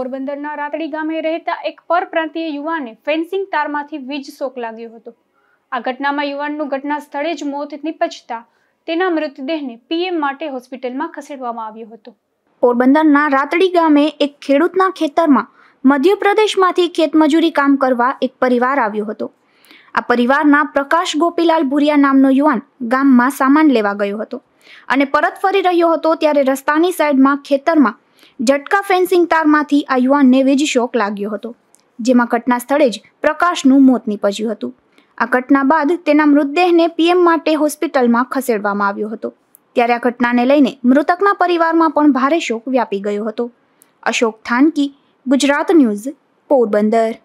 પોરબંદરના રાતડી ગામે રહેતા એક પરપ્રાંતીય યુવાને ફેન્સિંગ તારમાંથી વીજ શોક લાગ્યો હતો આ ઘટનામાં યુવાનનું ઘટના સ્થળે જ મોત નિપજતા તેના મૃતદેહને પીએમ માટે હોસ્પિટલમાં ખસેડવામાં આવ્યો હતો પોરબંદરના રાતડી ગામે એક ખેડૂતના ખેતરમાં મધ્યપ્રદેશમાંથી ખેતમજૂરી કામ કરવા એક પરિવાર આવ્યો હતો આ પરિવારના પ્રકાશ ગોપીલાલ ભુરિયા નામનો યુવાન ગામમાં સામાન લેવા ગયો હતો અને પરત ફરી રહ્યો હતો ત્યારે રસ્તાની સાઈડમાં ખેતરમાં ઝટકા ફેન્સિંગ તારમાંથી આ યુવાનને વીજ શોક લાગ્યો હતો જેમાં ઘટના સ્થળે જ પ્રકાશનું મોત નીપજ્યું હતું આ ઘટના બાદ તેના મૃતદેહને પીએમ માટે હોસ્પિટલમાં ખસેડવામાં આવ્યો હતો ત્યારે આ ઘટનાને લઈને મૃતકના પરિવારમાં પણ ભારે શોક વ્યાપી ગયો હતો અશોક થાનકી ગુજરાત ન્યૂઝ પોરબંદર